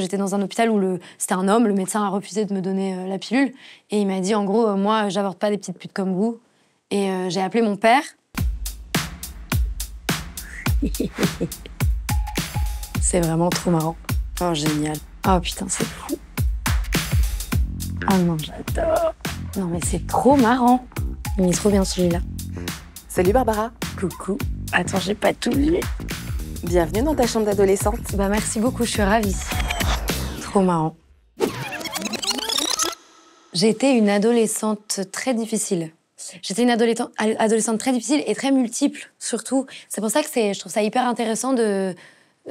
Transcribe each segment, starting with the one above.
J'étais dans un hôpital où c'était un homme, le médecin a refusé de me donner euh, la pilule. Et il m'a dit, en gros, euh, moi, j'avorte pas des petites putes comme vous. Et euh, j'ai appelé mon père. c'est vraiment trop marrant. Oh, génial. Oh putain, c'est fou. Oh non, j'adore. Non, mais c'est trop marrant. Il est trop bien celui-là. Salut Barbara. Coucou. Attends, j'ai pas tout vu. Bienvenue dans ta chambre d'adolescente. Bah merci beaucoup, je suis ravie trop marrant. une adolescente très difficile. J'étais une adolescente, très difficile et très multiple, surtout. C'est pour ça que je trouve ça hyper intéressant de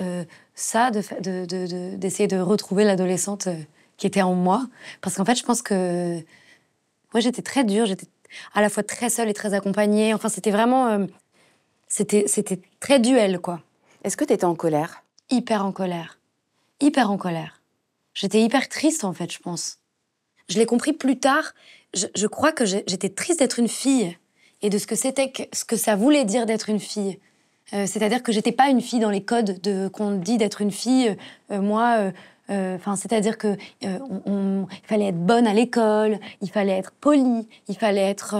euh, ça, d'essayer de, retrouver l'adolescente euh, qui était en moi. Parce qu'en fait, je pense que moi, j'étais très dure, j'étais à la fois très seule et très accompagnée. Enfin, c'était vraiment... Euh, c'était c'était très duel, quoi. Est-ce que tu étais en colère Hyper en colère. Hyper en colère. J'étais hyper triste, en fait, je pense. Je l'ai compris plus tard. Je, crois que j'étais triste d'être une fille et de ce que c'était, ce que ça voulait dire d'être une fille. Euh, c'est-à-dire que j'étais pas une fille dans les codes de qu'on dit d'être une fille. Euh, moi, euh, euh, enfin, c'est-à-dire qu'il euh, fallait être bonne à l'école, il fallait être poli, il fallait être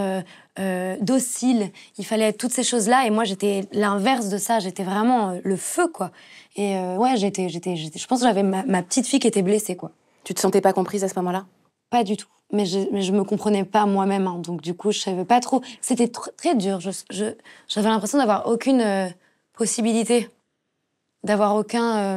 euh, docile, il fallait être toutes ces choses-là. Et moi, j'étais l'inverse de ça. J'étais vraiment le feu, quoi. Et ouais, j'étais, j'étais, je pense que j'avais ma, petite fille qui était blessée, quoi. Tu te sentais pas comprise à ce moment-là Pas du tout. Mais je, me comprenais pas moi-même, hein. donc du coup, je savais pas trop. C'était très dur. j'avais l'impression d'avoir aucune possibilité, d'avoir aucun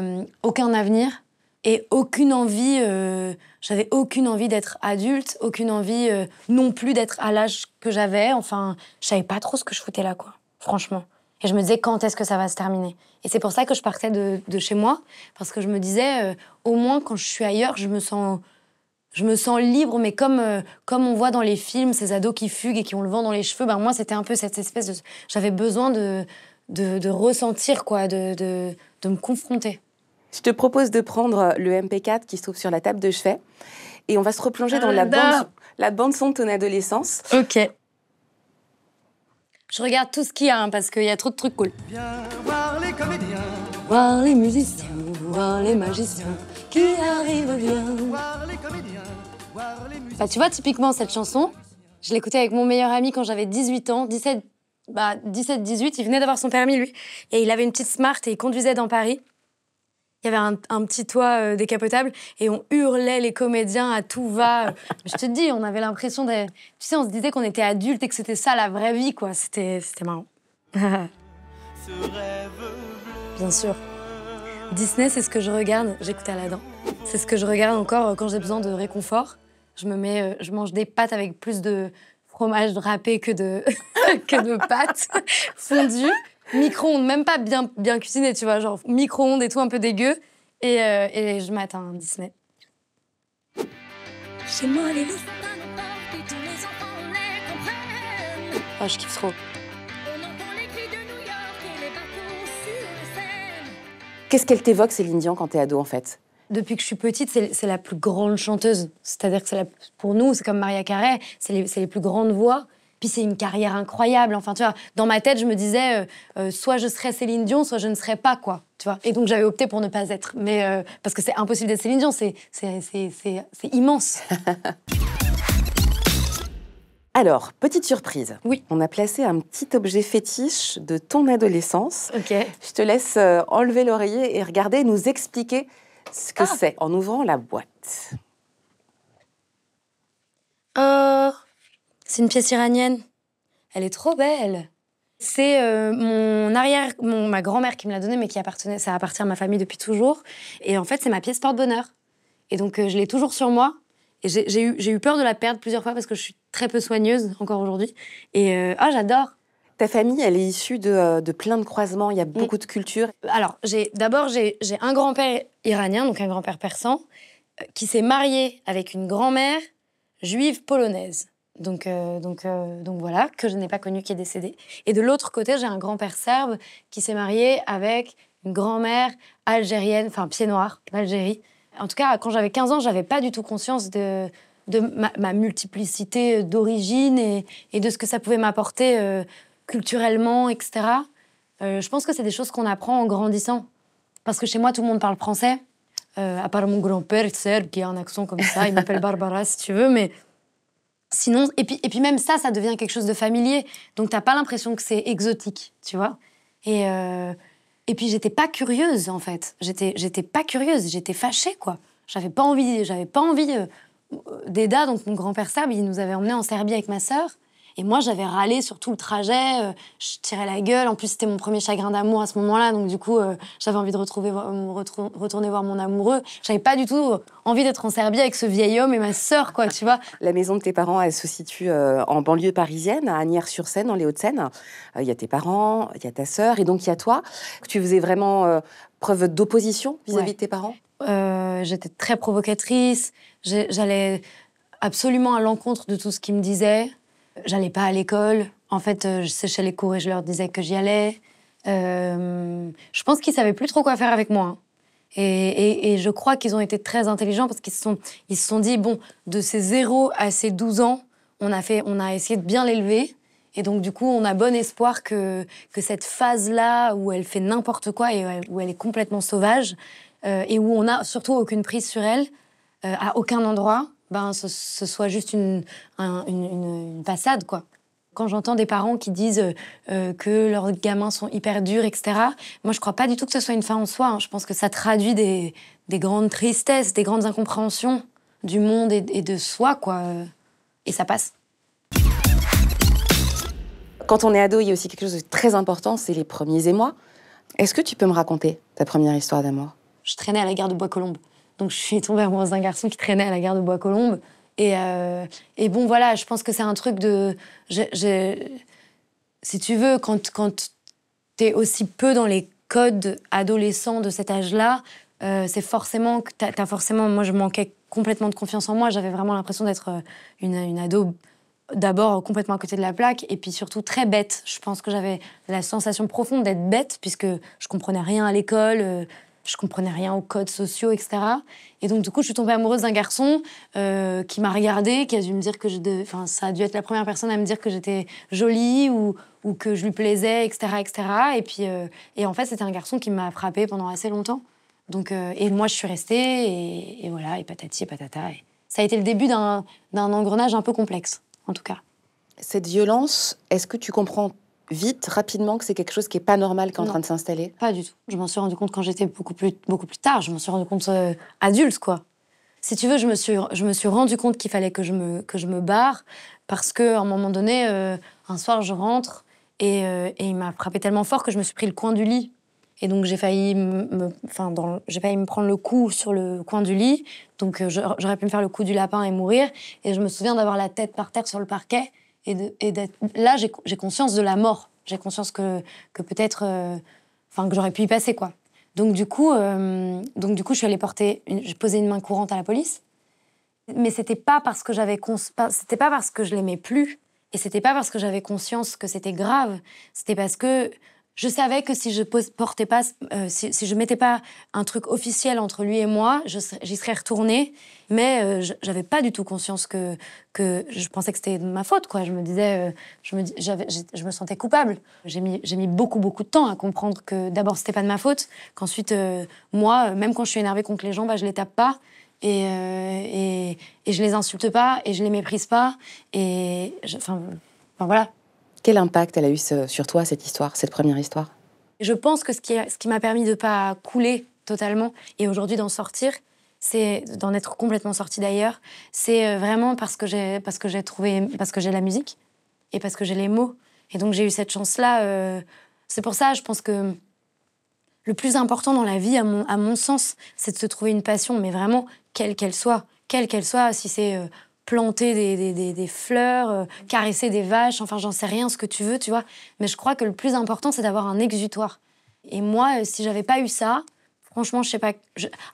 avenir et aucune envie, euh, j'avais aucune envie d'être adulte, aucune envie euh, non plus d'être à l'âge que j'avais. Enfin, je savais pas trop ce que je foutais là, quoi, franchement. Et je me disais, quand est-ce que ça va se terminer Et c'est pour ça que je partais de, chez moi, parce que je me disais, euh, au moins quand je suis ailleurs, je me sens, je me sens libre, mais comme, comme on voit dans les films, ces ados qui fuguent et qui ont le vent dans les cheveux, ben moi c'était un peu cette espèce de. J'avais besoin de, de, ressentir, quoi, de, de me confronter. Je te propose de prendre euh, le MP4 qui se trouve sur la table de chevet et on va se replonger dans la bande, son de ton adolescence. Ok. Je regarde tout ce qu'il y a hein, parce qu'il y a trop de trucs cool. Viens voir les comédiens, voir les musiciens, voir les magiciens qui arrivent bien. les comédiens, voir musiciens. tu vois, typiquement cette chanson, je l'écoutais avec mon meilleur ami quand j'avais 18 ans, 17, bah, 17-18, il venait d'avoir son permis lui, et il avait une petite smart et il conduisait dans Paris il y avait un, petit toit euh, décapotable et on hurlait les comédiens à tout va. je te dis, on avait l'impression de. Tu sais, on se disait qu'on était adultes et que c'était ça la vraie vie, quoi. C'était marrant. Bien sûr. Disney, c'est ce que je regarde. J'écoute Aladdin. C'est ce que je regarde encore euh, quand j'ai besoin de réconfort. Je me mets, euh, je mange des pâtes avec plus de fromage râpé que de que de pâtes fondues micro-ondes, même pas bien, bien cuisiné, tu vois, genre micro-ondes et tout un peu dégueu. Et, euh, et je m’attends un Disney. Chez moi, les loups. Oh, ah, je kiffe trop. Qu'est-ce qu'elle t'évoque, Céline Dion, quand t'es ado, en fait Depuis que je suis petite, c'est la plus grande chanteuse. C'est-à-dire que pour nous, c'est comme Maria Carey, c'est les, les plus grandes voix. Puis c'est une carrière incroyable. Enfin, tu vois, dans ma tête, je me disais, euh, euh, soit je serais Céline Dion, soit je ne serais pas, quoi. Tu vois. Et donc j'avais opté pour ne pas être. Mais euh, parce que c'est impossible d'être Céline Dion, c'est immense. Alors, petite surprise. Oui. On a placé un petit objet fétiche de ton adolescence. Ok. Je te laisse enlever l'oreiller et regarder, nous expliquer ce que ah. c'est en ouvrant la boîte. Or... C'est une pièce iranienne. Elle est trop belle. C'est euh, mon arrière, ma grand-mère qui me l'a donnée, mais qui appartenait, ça appartient à ma famille depuis toujours. Et en fait, c'est ma pièce porte-bonheur. Et donc, euh, je l'ai toujours sur moi. Et j'ai eu, peur de la perdre plusieurs fois parce que je suis très peu soigneuse encore aujourd'hui. Et ah, j'adore. Ta famille, elle est issue de, plein de croisements. Il y a mm. beaucoup de cultures. Alors, d'abord j'ai un grand-père iranien, donc un grand-père persan, qui s'est marié avec une grand-mère juive polonaise. Donc, euh, donc, euh, donc voilà, que je n'ai pas connu, qui est décédé. Et de l'autre côté, j'ai un grand-père serbe qui s'est marié avec une grand-mère algérienne, enfin pied noir d'Algérie. En tout cas, quand j'avais 15 ans, j'avais pas du tout conscience de, ma, multiplicité d'origine et, de ce que ça pouvait m'apporter euh, culturellement, etc. je pense que c'est des choses qu'on apprend en grandissant. Parce que chez moi, tout le monde parle français. à part mon grand-père serbe qui a un accent comme ça, il m'appelle Barbara si tu veux, mais Sinon, et puis, même ça, ça devient quelque chose de familier. Donc t'as pas l'impression que c'est exotique, tu vois. Et, euh, puis j'étais pas curieuse en fait. J'étais, pas curieuse, j'étais fâchée quoi. J'avais pas envie, j'avais pas envie. Euh, deda, donc mon grand-père serbe, il nous avait emmenés en Serbie avec ma sœur. Et moi, j'avais râlé sur tout le trajet. Euh, je tirais la gueule. En plus, c'était mon premier chagrin d'amour à ce moment-là. Donc, du coup, euh, j'avais envie de retrouver, euh, retourner voir mon amoureux. J'avais pas du tout envie d'être en Serbie avec ce vieil homme et ma sœur, quoi, tu vois. La maison de tes parents, elle se situe en banlieue parisienne, à Agnières-sur-Seine, dans les Hauts-de-Seine. Il y a tes parents, il y a ta sœur et donc il y a toi. Tu faisais vraiment preuve d'opposition vis-à-vis de tes parents J'étais très provocatrice. J'allais absolument à l'encontre de tout ce qu'ils me disaient j'allais pas à l'école. En fait, euh, je séchais les cours et je leur disais que j'y allais. Euh, je pense qu'ils savaient plus trop quoi faire avec moi. Hein. Et, je crois qu'ils ont été très intelligents parce qu'ils se sont, ils se sont dit, bon, de ses 0 à ses 12 ans, on a, fait, on a essayé de bien l'élever. Et donc, du coup, on a bon espoir que, que cette phase-là, où elle fait n'importe quoi et où elle est complètement sauvage, euh, et où on n'a surtout aucune prise sur elle, à aucun endroit, ben, ce, soit juste une, une, une, façade, quoi. Quand j'entends des parents qui disent euh, euh, que leurs gamins sont hyper durs, etc., moi je crois pas du tout que ce soit une fin en soi. Hein. Je pense que ça traduit des, des, grandes tristesses, des grandes incompréhensions du monde et, et de soi, quoi. Et ça passe quand on est ado, il y a aussi quelque chose de très important, c'est les premiers émois. Est-ce que tu peux me raconter ta première histoire d'amour Je traînais à la gare de Bois-Colombes. Donc je suis tombée amoureuse d'un garçon qui traînait à la gare de Bois-Colombes. Et, euh, bon, voilà, je pense que c'est un truc de. si tu veux, quand, quand t'es aussi peu dans les codes adolescents de cet âge-là, euh, c'est forcément que t'as, forcément. Moi, je manquais complètement de confiance en moi. J'avais vraiment l'impression d'être euh, une, une ado d'abord complètement à côté de la plaque et puis surtout très bête. Je pense que j'avais la sensation profonde d'être bête puisque je comprenais rien à l'école, je comprenais rien aux codes sociaux, etc. Et donc, du coup, je suis tombée amoureuse d'un garçon euh, qui m'a regardée, qui a dû me dire que je. Enfin, ça a dû être la première personne à me dire que j'étais jolie ou, que je lui plaisais, etc. etc. Et puis, euh, et en fait, c'était un garçon qui m'a frappée pendant assez longtemps. Donc, euh, et moi, je suis restée, et... voilà, et patati et patata. Ça a été le début d'un engrenage un peu complexe, en tout cas. Cette violence, est-ce que tu comprends vite, rapidement, que c'est quelque chose qui n'est pas normal qui est en train de s'installer Pas du tout. Je m'en suis rendu compte quand j'étais beaucoup plus, beaucoup plus tard. Je m'en suis rendu compte euh, adulte, quoi. Si tu veux, je me suis, je me suis rendu compte qu'il fallait que je, me, que je me barre parce qu'à un moment donné, euh, un soir, je rentre euh, et, il m'a frappé tellement fort que je me suis pris le coin du lit. Et donc j'ai failli me, enfin j'ai failli me prendre le coup sur le coin du lit. Donc j'aurais pu me faire le coup du lapin et mourir. Et je me souviens d'avoir la tête par terre sur le parquet et, là, j'ai conscience de la mort. J'ai conscience que, que peut-être. Euh, enfin, que j'aurais pu y passer, quoi. Donc, du coup, euh, donc, du coup je suis allée porter. J'ai posé une main courante à la police. Mais c'était pas parce que j'avais. C'était pas parce que je l'aimais plus. Et c'était pas parce que j'avais conscience que c'était grave. C'était parce que je savais que si je portais pas, euh, si, si, je mettais pas un truc officiel entre lui et moi, j'y serais retournée. Mais euh, j'avais pas du tout conscience que que je pensais que c'était de ma faute. Quoi, je me disais, euh, je me je me sentais coupable. J'ai mis j'ai mis beaucoup beaucoup de temps à comprendre que d'abord c'était pas de ma faute, qu'ensuite euh, moi, même quand je suis énervée contre les gens, bah je les tape pas. Et, et, et, je les insulte pas et je les méprise pas et enfin voilà quel impact elle a eu sur toi, cette histoire, cette première histoire Je pense que ce qui, ce qui m'a permis de ne pas couler totalement et aujourd'hui d'en sortir, c'est d'en être complètement sortie d'ailleurs, c'est euh, vraiment parce que j'ai parce que j'ai trouvé parce que j'ai la musique et parce que j'ai les mots et donc j'ai eu cette chance là. Euh, c'est pour ça, je pense que le plus important dans la vie, à mon, sens, c'est de se trouver une passion, mais vraiment quelle qu'elle soit, quelle qu'elle soit, si c'est euh, planter des, fleurs, euh, caresser des vaches, enfin j'en sais rien, ce que tu veux, tu vois. Mais je crois que le plus important, c'est d'avoir un exutoire. Et moi, euh, si j'avais pas eu ça, franchement, je sais pas,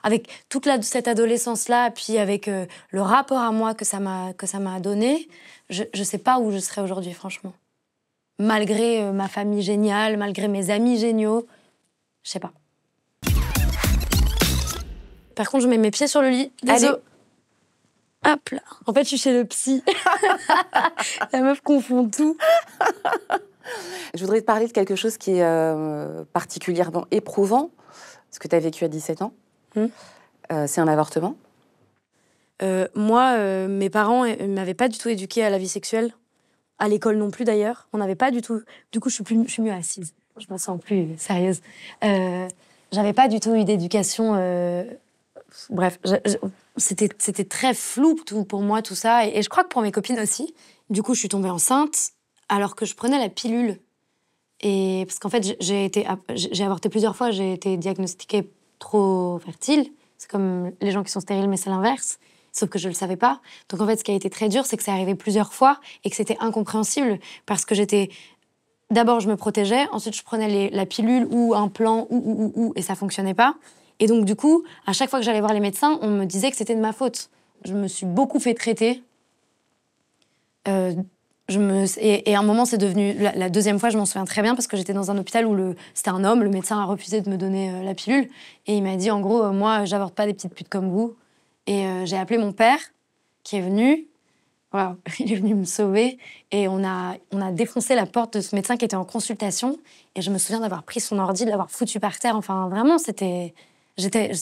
avec toute la, cette adolescence-là, puis avec euh, le rapport à moi que ça m'a, donné, je, ne sais pas où je serais aujourd'hui, franchement. Malgré ma famille géniale, malgré mes amis géniaux, je sais pas. Par contre, je mets mes pieds sur le lit. Désolée. Hop là. En fait, je suis chez le psy. La meuf confond tout. je voudrais te parler de quelque chose qui est euh, particulièrement éprouvant, ce que tu as vécu à 17 ans. Hmm. Euh, c'est un avortement. Euh, moi, mes parents ne m'avaient pas du tout éduqué à la vie sexuelle. À l'école non plus d'ailleurs. On n'avait pas du tout. Du coup, je suis, plus, je suis mieux assise. Je me sens plus sérieuse. J'avais pas du tout eu d'éducation bref, c'était très flou pour moi tout ça. Et, je crois que pour mes copines aussi. Du coup, je suis tombée enceinte alors que je prenais la pilule. Et parce qu'en fait, j'ai été, j'ai avorté plusieurs fois, j'ai été diagnostiquée trop fertile. C'est comme les gens qui sont stériles, mais c'est l'inverse. Sauf que je ne le savais pas. Donc en fait, ce qui a été très dur, c'est que ça arrivait plusieurs fois et que c'était incompréhensible parce que j'étais D'abord, je me protégeais, ensuite, je prenais la pilule ou un plan ou, ou, ou, ou, et ça fonctionnait pas. Et donc, du coup, à chaque fois que j'allais voir les médecins, on me disait que c'était de ma faute. Je me suis beaucoup fait traiter. Euh, je me... et, à un moment, c'est devenu. La, deuxième fois, je m'en souviens très bien parce que j'étais dans un hôpital où le... c'était un homme, le médecin a refusé de me donner euh, la pilule. Et il m'a dit, en gros, euh, moi, j'avorte pas des petites putes comme vous. Et j'ai appelé mon père, qui est venu. Voilà, il est venu me sauver. Et on a, on a défoncé la porte de ce médecin qui était en consultation. Et je me souviens d'avoir pris son ordi, de l'avoir foutu par terre. Enfin, vraiment, c'était. J'étais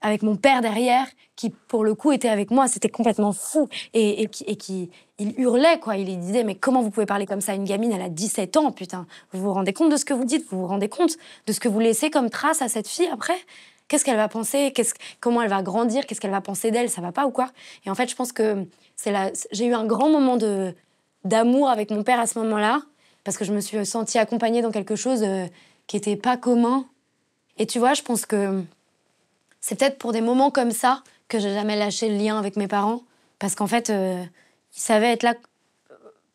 avec mon père derrière, qui pour le coup était avec moi, c'était complètement fou. Et, et, qui, il hurlait, quoi. Il disait, mais comment vous pouvez parler comme ça à une gamine, elle a 17 ans, putain. Vous vous rendez compte de ce que vous dites Vous vous rendez compte de ce que vous laissez comme trace à cette fille après Qu'est-ce qu'elle va penser quest Comment elle va grandir Qu'est-ce qu'elle va penser d'elle Ça va pas ou quoi Et en fait, je pense que c'est j'ai eu un grand moment de, d'amour avec mon père à ce moment-là, parce que je me suis sentie accompagnée dans quelque chose euh, qui n'était pas commun. Et tu vois, je pense que c'est peut-être pour des moments comme ça que j'ai jamais lâché le lien avec mes parents, parce qu'en fait, euh, ils savaient être là.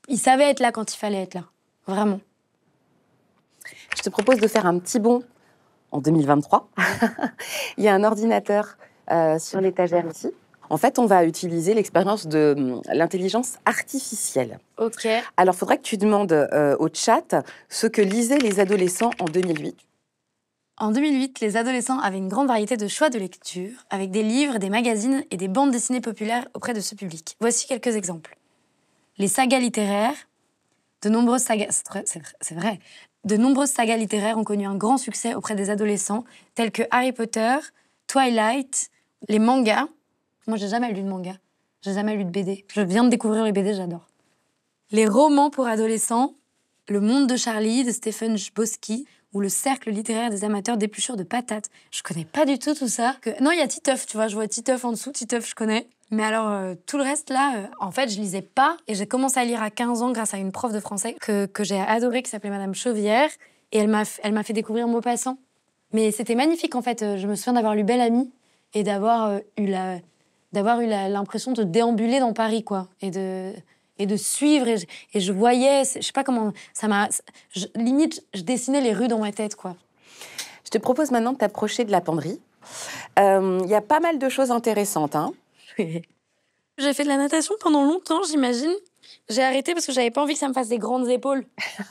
Ils savaient être là quand il fallait être là, vraiment. Je te propose de faire un petit bond en 2023. il y a un ordinateur euh, sur l'étagère ici. En fait, on va utiliser l'expérience de hum, l'intelligence artificielle. Ok. Alors, il faudrait que tu demandes euh, au chat ce que lisaient les adolescents en 2008. En 2008, les adolescents avaient une grande variété de choix de lecture, avec des livres, des magazines et des bandes dessinées populaires auprès de ce public. Voici quelques exemples. Les sagas littéraires. De nombreuses sagas, c'est vrai, de nombreuses sagas littéraires ont connu un grand succès auprès des adolescents, tels que Harry Potter, Twilight, les mangas. Moi, j'ai jamais lu de manga. J'ai jamais lu de BD. Je viens de découvrir les BD, j'adore. Les romans pour adolescents, Le Monde de Charlie de Stephen Chbosky, ou le cercle littéraire des amateurs d'épluchures de patates. Je connais pas du tout tout ça. Que... Non, il y a Titeuf, tu vois, je vois Titeuf en dessous, Titeuf, je connais. Mais alors, euh, tout le reste, là, euh, en fait, je lisais pas. Et j'ai commencé à lire à 15 ans grâce à une prof de français que, j'ai adorée, qui s'appelait Madame Chauvière. Et elle m'a fait découvrir Maupassant. Mais c'était magnifique, en fait. Euh, je me souviens d'avoir lu Belle Amie et d'avoir eu la d'avoir eu l'impression de déambuler dans Paris, quoi. Et de, et de suivre. Et je, voyais, je sais pas comment, ça m'a. Limite, je dessinais les rues dans ma tête, quoi. Je te propose maintenant de t'approcher de la penderie. Il euh, y a pas mal de choses intéressantes. Hein. J'ai fait de la natation pendant longtemps, j'imagine. J'ai arrêté parce que j'avais pas envie que ça me fasse des grandes épaules.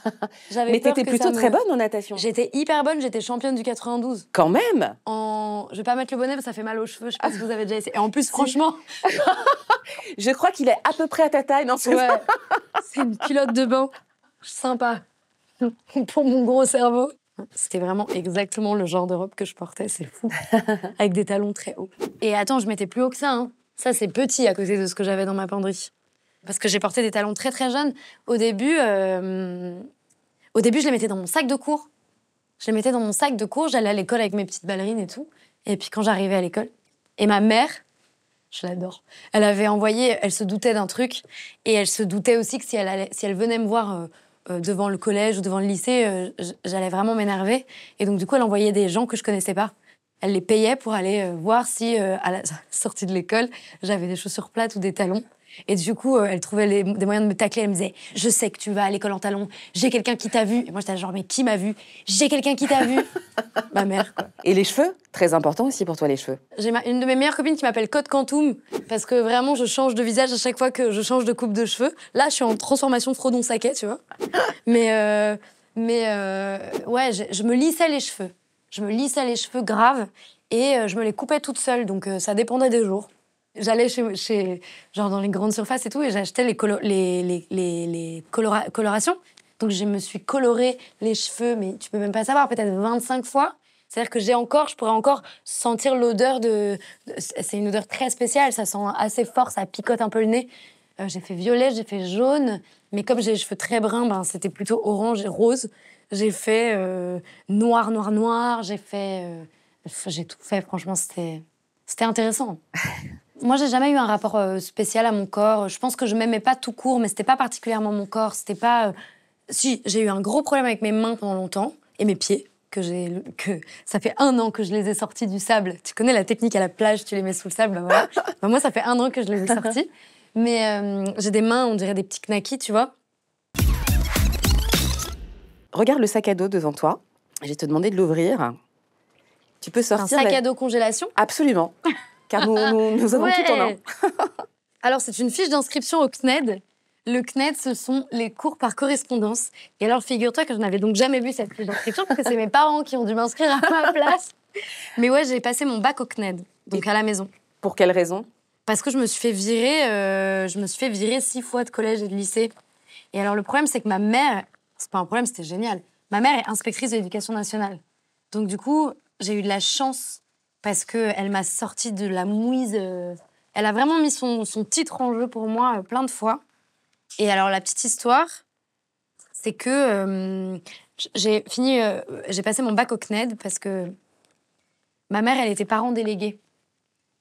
J'avais Mais t'étais plutôt très bonne en natation. J'étais hyper bonne, j'étais championne du 92. Quand même en... Je vais pas mettre le bonnet parce que ça fait mal aux cheveux, je sais pas si vous avez déjà essayé. Et en plus, franchement. je crois qu'il est à peu près à ta taille, non C'est une culotte de bain. Sympa. Pour mon gros cerveau. C'était vraiment exactement le genre de robe que je portais, c'est fou. Avec des talons très hauts. Et attends, je mettais plus haut que ça. Hein. Ça, c'est petit à côté de ce que j'avais dans ma penderie parce que j'ai porté des talons très très jeunes. Au début, euh, au début, je les mettais dans mon sac de cours. Je les mettais dans mon sac de cours, j'allais à l'école avec mes petites ballerines et tout. Et puis quand j'arrivais à l'école, et ma mère, je l'adore, elle avait envoyé, elle se doutait d'un truc, et elle se doutait aussi que si elle, si elle venait me voir euh, euh, devant le collège ou devant le lycée, j'allais vraiment m'énerver. Et donc du coup, elle envoyait des gens que je connaissais pas. Elle les payait pour aller voir si, à la sortie de l'école, j'avais des chaussures plates ou des talons. Et du coup, euh, elle trouvait des moyens de me tacler. Elle me disait Je sais que tu vas à l'école en talons, j'ai quelqu'un qui t'a vu. Et moi, j'étais genre Mais qui m'a vu J'ai quelqu'un qui t'a vu Ma mère, Et les cheveux Très important aussi pour toi, les cheveux. J'ai une de mes meilleures copines qui m'appelle Code Quantum, parce que vraiment, je change de visage à chaque fois que je change de coupe de cheveux. Là, je suis en transformation Frodon Saquet, tu vois. Mais, euh, mais euh, ouais, je, me lissais les cheveux. Je me lissais les cheveux graves et je me les coupais toute seule, donc ça dépendait des jours. J'allais chez, genre dans les grandes surfaces et tout, et j'achetais les, les, les, les, colorations. Donc je me suis coloré les cheveux, mais tu peux même pas savoir, peut-être 25 fois. C'est-à-dire que j'ai encore, je pourrais encore sentir l'odeur de. C'est une odeur très spéciale, ça sent assez fort, ça picote un peu le nez. Euh, j'ai fait violet, j'ai fait jaune, mais comme j'ai les cheveux très bruns, ben, c'était plutôt orange et rose. J'ai fait euh, noir, noir, noir, j'ai fait. Euh, j'ai tout fait, franchement, c'était intéressant. Moi, j'ai jamais eu un rapport euh, spécial à mon corps. Je pense que je m'aimais pas tout court, mais c'était pas particulièrement mon corps. C'était pas. Euh, si, j'ai eu un gros problème avec mes mains pendant longtemps et mes pieds. Que j'ai, que ça fait un an que je les ai sortis du sable. Tu connais la technique à la plage, tu les mets sous le sable, voilà. moi, ça fait un an que je les ai sortis. Mais euh, j'ai des mains, on dirait des petits knackis, tu vois. Regarde le sac à dos devant toi. Je vais te demander de l'ouvrir. Tu peux sortir. Un sac à dos congélation Absolument. car nous, avons tout en un. alors, c'est une fiche d'inscription au CNED. Le CNED, ce sont les cours par correspondance. Et alors, figure-toi que je n'avais donc jamais vu cette fiche d'inscription, parce que c'est mes parents qui ont dû m'inscrire à ma place. Mais ouais, j'ai passé mon bac au CNED, donc à la maison. Pour quelle raison parce que je me suis fait virer, euh, je me suis fait virer six fois de collège et de lycée. Et alors le problème, c'est que ma mère, c'est pas un problème, c'était génial. Ma mère est inspectrice de l'éducation nationale, donc du coup, j'ai eu de la chance parce qu'elle m'a sorti de la mouise. Euh, elle a vraiment mis son, son titre en jeu pour moi euh, plein de fois. Et alors, la petite histoire, c'est que euh, j'ai fini, j'ai passé mon bac au CNED parce que ma mère, elle était parent déléguée.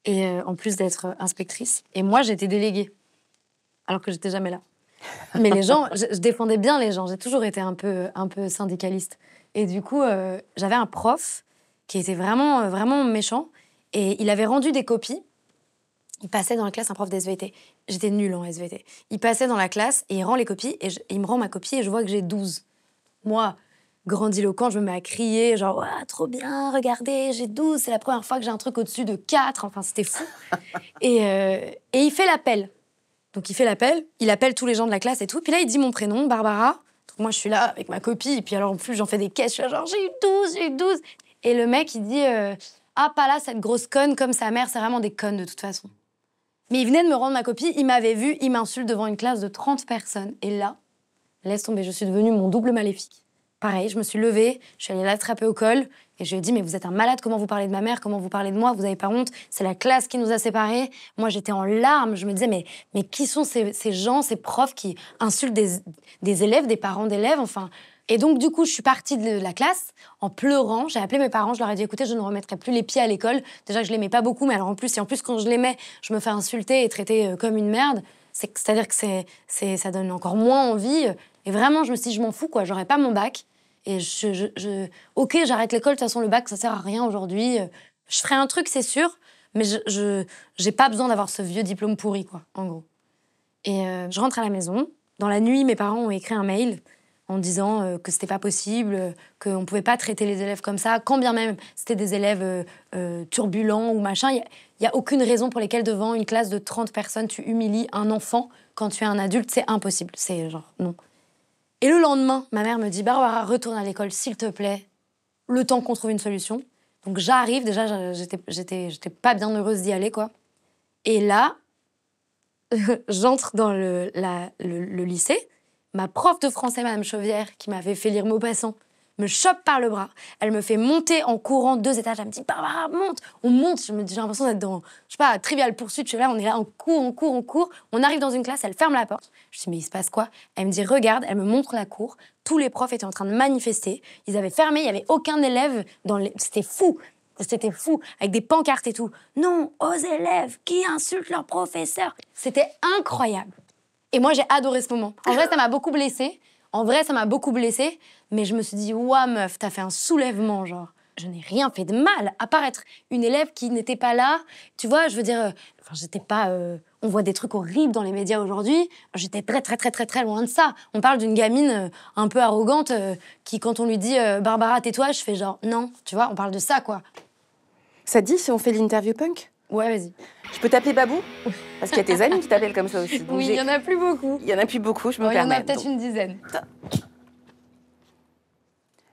Et en plus d'être inspectrice. Et moi, j'étais déléguée. Alors que j'étais jamais là. Mais les gens, je, je, défendais bien les gens. J'ai toujours été un peu, un peu syndicaliste. Et du coup, j'avais un prof qui était vraiment, euh, vraiment méchant. Et il avait rendu des copies. Il passait dans la classe un prof d'SVT. J'étais nulle en SVT. Il passait dans la classe et il rend les copies et, il me rend ma copie et je vois que j'ai 12. Moi, grandiloquent, je me mets à crier genre trop bien, regardez, j'ai 12, c'est la première fois que j'ai un truc au-dessus de 4. Enfin, c'était fou. et, euh, et il fait l'appel. Donc il fait l'appel, il appelle tous les gens de la classe et tout. Puis là, il dit mon prénom, Barbara. Donc moi, je suis là avec ma copie. Et puis alors, en plus, j'en fais des caisses. genre, j'ai eu 12, j'ai eu 12. Et le mec, il dit euh, Ah, pas là, cette grosse conne comme sa mère, c'est vraiment des connes de toute façon. Mais il venait de me rendre ma copie, il m'avait vu, il m'insulte devant une classe de 30 personnes. Et là, laisse tomber, je suis devenue mon double maléfique. Pareil, je me suis levée, je suis allée l'attraper au col et je lui ai dit Mais vous êtes un malade, comment vous parlez de ma mère, comment vous parlez de moi, vous n'avez pas honte, c'est la classe qui nous a séparés. Moi j'étais en larmes, je me disais Mais, mais qui sont ces, gens, ces profs qui insultent des, des élèves, des parents d'élèves Enfin, et donc, du coup, je suis partie de la classe en pleurant. J'ai appelé mes parents, je leur ai dit écoutez, je ne remettrai plus les pieds à l'école. Déjà, je l'aimais pas beaucoup, mais alors en plus, et en plus, quand je l'aimais, je me fais insulter et traiter euh, comme une merde. C'est-à-dire que ça donne encore moins envie. Et vraiment, je me suis dit je m'en fous, quoi. J'aurais pas mon bac. Et je. Ok, j'arrête l'école, de toute façon, le bac, ça sert à rien aujourd'hui. Je ferai un truc, c'est sûr, mais je n'ai pas besoin d'avoir ce vieux diplôme pourri, quoi, en gros. Et euh, je rentre à la maison. Dans la nuit, mes parents ont écrit un mail en disant euh, que c'était pas possible, euh, qu'on pouvait pas traiter les élèves comme ça, quand bien même c'était des élèves euh, turbulents ou machin. Il n'y a, aucune raison pour laquelle devant une classe de 30 personnes, tu humilies un enfant quand tu es un adulte. C'est impossible. C'est genre non. Et le lendemain, ma mère me dit Barbara, retourne à l'école, s'il te plaît, le temps qu'on trouve une solution. Donc j'arrive, déjà, j'étais pas bien heureuse d'y aller, quoi. Et là, j'entre dans le lycée ma prof de français, Madame Chauvière, qui m'avait fait lire Maupassant, me chope par le bras. Elle me fait monter en courant deux étages. Elle me dit Barbara, bah, monte On monte. je me J'ai l'impression d'être dans, je sais pas, trivial poursuite. Je suis là, on est là, on court, on court, on court. On arrive dans une classe, elle ferme la porte. Je dis Mais il se passe quoi Elle me dit Regarde, elle me montre la cour. Tous les profs étaient en train de manifester. Ils avaient fermé, il n'y avait aucun élève dans les. C'était fou c'était fou, avec des pancartes et tout. Non, aux élèves qui insultent leur professeur. C'était incroyable. Et moi, j'ai adoré ce moment. En vrai, ça m'a beaucoup blessée. En vrai, ça m'a beaucoup blessée. Mais je me suis dit, ouah, meuf, t'as fait un soulèvement, genre. Je n'ai rien fait de mal, à part une élève qui n'était pas là. Tu vois, je veux dire, euh, j'étais pas. Euh, on voit des trucs horribles dans les médias aujourd'hui. J'étais très, très, très, très, très loin de ça. On parle d'une gamine euh, un peu arrogante qui, quand on lui dit Barbara, tais-toi, je fais genre non. Tu vois, on parle de ça, quoi. Ça dit si on fait l'interview punk Ouais, vas-y. Je peux t'appeler Babou Parce qu'il y a tes amis qui t'appellent comme ça aussi. oui, il y en a plus beaucoup. Il y en a plus beaucoup, je me permets. Il y en a peut-être une dizaine.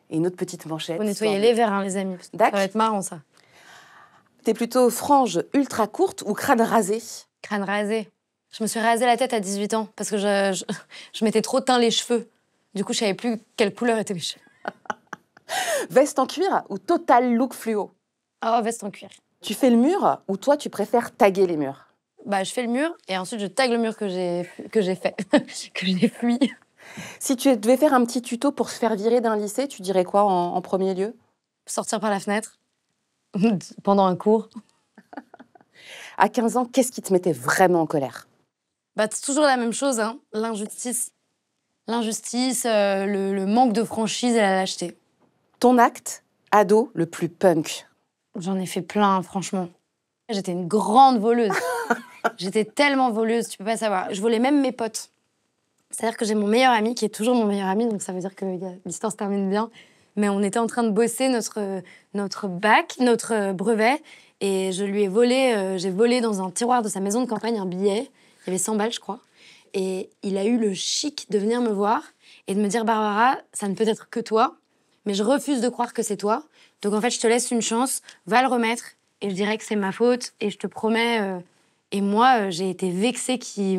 Et une autre petite manchette. Vous nettoyez les verres, hein, les amis. D'accord. Ça va être marrant, ça. T'es plutôt frange ultra courte ou crâne rasé Crâne rasé. Je me suis rasé la tête à 18 ans parce que je, je, m'étais trop teint les cheveux. Du coup, je savais plus quelle couleur étaient mes cheveux. veste en cuir ou total look fluo Oh, veste en cuir. Tu fais le mur ou toi, tu préfères taguer les murs bah, Je fais le mur et ensuite je tague le mur que j'ai fait, que j'ai fui. Si tu devais faire un petit tuto pour se faire virer d'un lycée, tu dirais quoi en, premier lieu Sortir par la fenêtre pendant un cours. à 15 ans, qu'est-ce qui te mettait vraiment en colère bah, C'est toujours la même chose, hein. l'injustice. L'injustice, euh, le, le manque de franchise et la lâcheté. Ton acte, ado, le plus punk J'en ai fait plein, franchement. J'étais une grande voleuse. J'étais tellement voleuse, tu peux pas savoir. Je volais même mes potes. C'est-à-dire que j'ai mon meilleur ami qui est toujours mon meilleur ami, donc ça veut dire que l'histoire euh, se termine bien. Mais on était en train de bosser notre, euh, notre bac, notre euh, brevet, et je lui ai volé, j'ai volé dans un tiroir de sa maison de campagne un billet. Il y avait 100 balles, je crois. Et il a eu le chic de venir me voir et de me dire Barbara, ça ne peut être que toi, mais je refuse de croire que c'est toi. Donc en fait, je te laisse une chance, va le remettre et je dirais que c'est ma faute et je te promets. Euh, et moi, euh, j'ai été vexée qu'il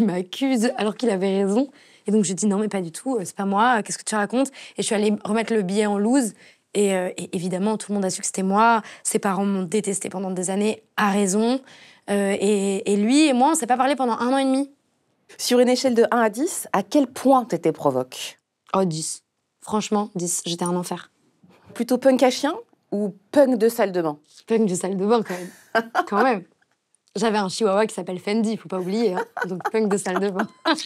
m'accuse alors qu'il avait raison. Et donc je dit non, mais pas du tout, euh, c'est pas moi, qu'est-ce que tu racontes Et je suis allée remettre le billet en loose. Et, évidemment, tout le monde a su que c'était moi. Ses parents m'ont détesté pendant des années, à raison. et, et, lui et moi, on s'est pas parlé pendant un an et demi. Sur une échelle de 1 à 10, à quel point t'étais provoque Oh, 10. Franchement, 10. J'étais un enfer. Plutôt punk à chien ou punk de salle de bain Punk de salle de bain, quand même. quand même. J'avais un chihuahua qui s'appelle Fendi, il faut pas oublier. Hein. Donc punk de salle de bain.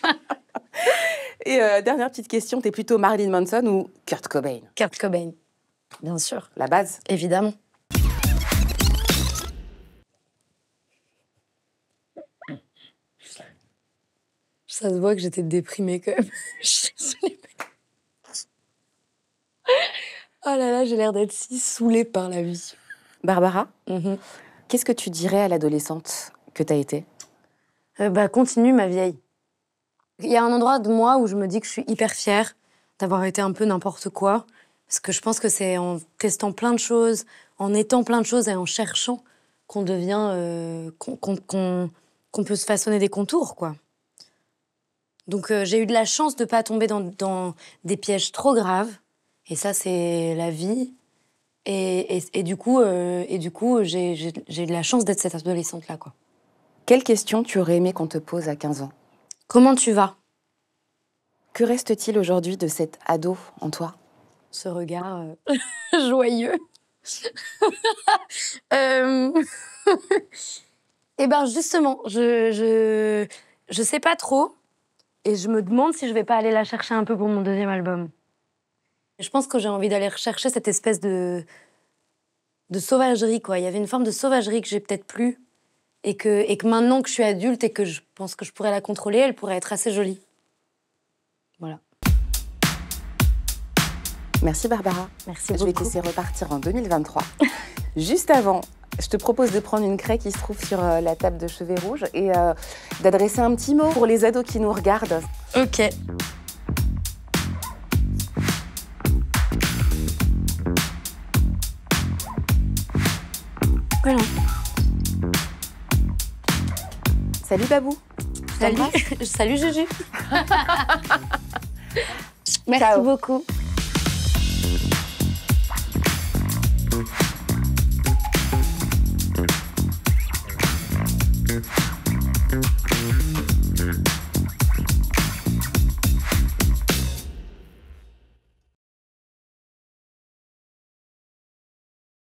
Et euh, dernière petite question, es plutôt Marilyn Manson ou Kurt Cobain Kurt Cobain, bien sûr. La base Évidemment. Ça se voit que j'étais déprimée quand même. Oh là là, j'ai l'air d'être si saoulée par la vie. Barbara, mhm. qu'est-ce que tu dirais à l'adolescente que tu as été euh, Bah, continue, ma vieille. Il y a un endroit de moi où je me dis que je suis hyper fière d'avoir été un peu n'importe quoi. Parce que je pense que c'est en testant plein de choses, en étant plein de choses et en cherchant qu'on devient. Euh, qu'on peut se façonner des contours, quoi. Donc euh, j'ai eu de la chance de ne pas tomber dans des pièges trop graves et ça, c'est la vie. Et, du coup, euh, coup j'ai, de la chance d'être cette adolescente-là. Quelle question tu aurais aimé qu'on te pose à 15 ans Comment tu vas Que reste-t-il aujourd'hui de cet ado en toi Ce regard euh, joyeux. Euh, eh bien, justement, je, je, je sais pas trop. Et je me demande si je vais pas aller la chercher un peu pour mon deuxième album. Je pense que j'ai envie d'aller rechercher cette espèce de, de sauvagerie, quoi. Il y avait une forme de sauvagerie que j'ai peut-être plus. Et que, et que maintenant que je suis adulte et que je pense que je pourrais la contrôler, elle pourrait être assez jolie. Voilà. Merci Barbara. Merci je beaucoup. Je vais te laisser repartir en 2023. Juste avant, je te propose de prendre une craie qui se trouve sur euh, la table de chevet rouge et euh, d'adresser un petit mot pour les ados qui nous regardent. Ok. Salut Babou. Salut. Salut Juju. Merci beaucoup.